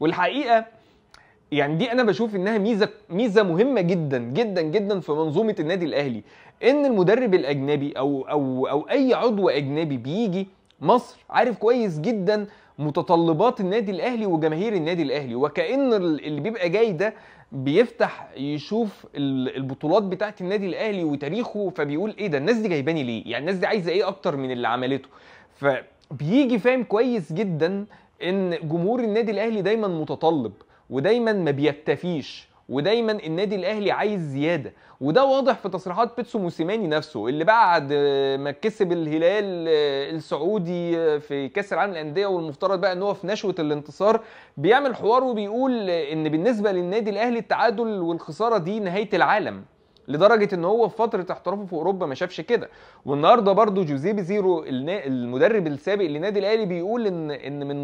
والحقيقه يعني دي انا بشوف انها ميزه ميزه مهمه جدا جدا جدا في منظومه النادي الاهلي ان المدرب الاجنبي او او او اي عضو اجنبي بيجي مصر عارف كويس جدا متطلبات النادي الاهلي وجماهير النادي الاهلي وكان اللي بيبقى جاي ده بيفتح يشوف البطولات بتاعه النادي الاهلي وتاريخه فبيقول ايه ده الناس دي جايباني ليه يعني الناس دي عايزه ايه اكتر من اللي عملته فبيجي فاهم كويس جدا ان جمهور النادي الاهلي دايما متطلب ودايما ما بيكتفيش ودايما النادي الاهلي عايز زياده وده واضح في تصريحات بيتسو موسيماني نفسه اللي بعد ما كسب الهلال آه، السعودي آه، في كاس العالم للانديه والمفترض بقى ان هو في نشوه الانتصار بيعمل حوار وبيقول ان بالنسبه للنادي الاهلي التعادل والخساره دي نهايه العالم لدرجه ان هو في فتره احترافه في اوروبا ما شافش كده والنهارده برضو جوزيبي زيرو المدرب السابق للنادي الاهلي بيقول ان ان من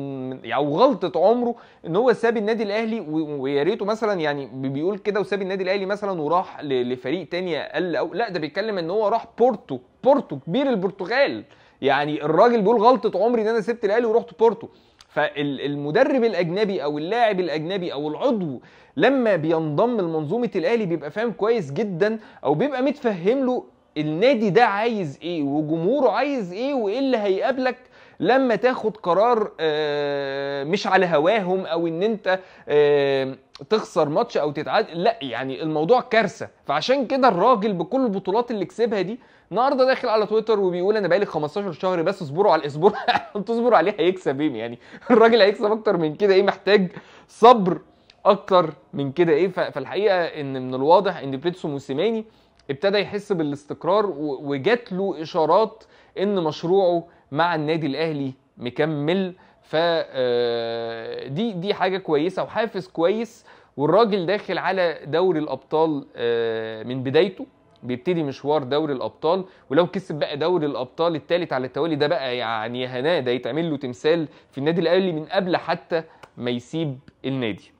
يعني، او غلطه عمره ان هو ساب النادي الاهلي ويا ريته مثلا يعني بيقول كده وساب النادي الاهلي مثلا وراح لفريق تاني اقل او لا ده بيتكلم ان هو راح بورتو بورتو كبير البرتغال يعني الراجل بيقول غلطه عمري ان انا سبت الاهلي ورحت بورتو فالمدرب الاجنبي او اللاعب الاجنبي او العضو لما بينضم لمنظومه الاهلي بيبقى فاهم كويس جدا او بيبقى متفهم له النادي ده عايز ايه وجمهوره عايز ايه وايه اللي هيقابلك لما تاخد قرار آه، مش على هواهم او ان انت آه، تخسر ماتش او تتعادل لا يعني الموضوع كارثه فعشان كده الراجل بكل البطولات اللي كسبها دي النهارده داخل على تويتر وبيقول انا بقالي 15 شهر بس اصبروا على الاسبوع يعني تصبروا عليه هيكسب ايه يعني الراجل هيكسب اكتر من كده ايه محتاج صبر اكتر من كده ايه فالحقيقه ان من الواضح ان بيتسو موسيماني ابتدى يحس بالاستقرار وجات له اشارات ان مشروعه مع النادي الاهلي مكمل ف آه، دي دي حاجه كويسه وحافز كويس والراجل داخل على دوري الابطال آه، من بدايته بيبتدي مشوار دوري الابطال ولو كسب بقى دوري الابطال الثالث على التوالي ده بقى يعني هناه ده يتعمل له تمثال في النادي الاهلي من قبل حتى ما يسيب النادي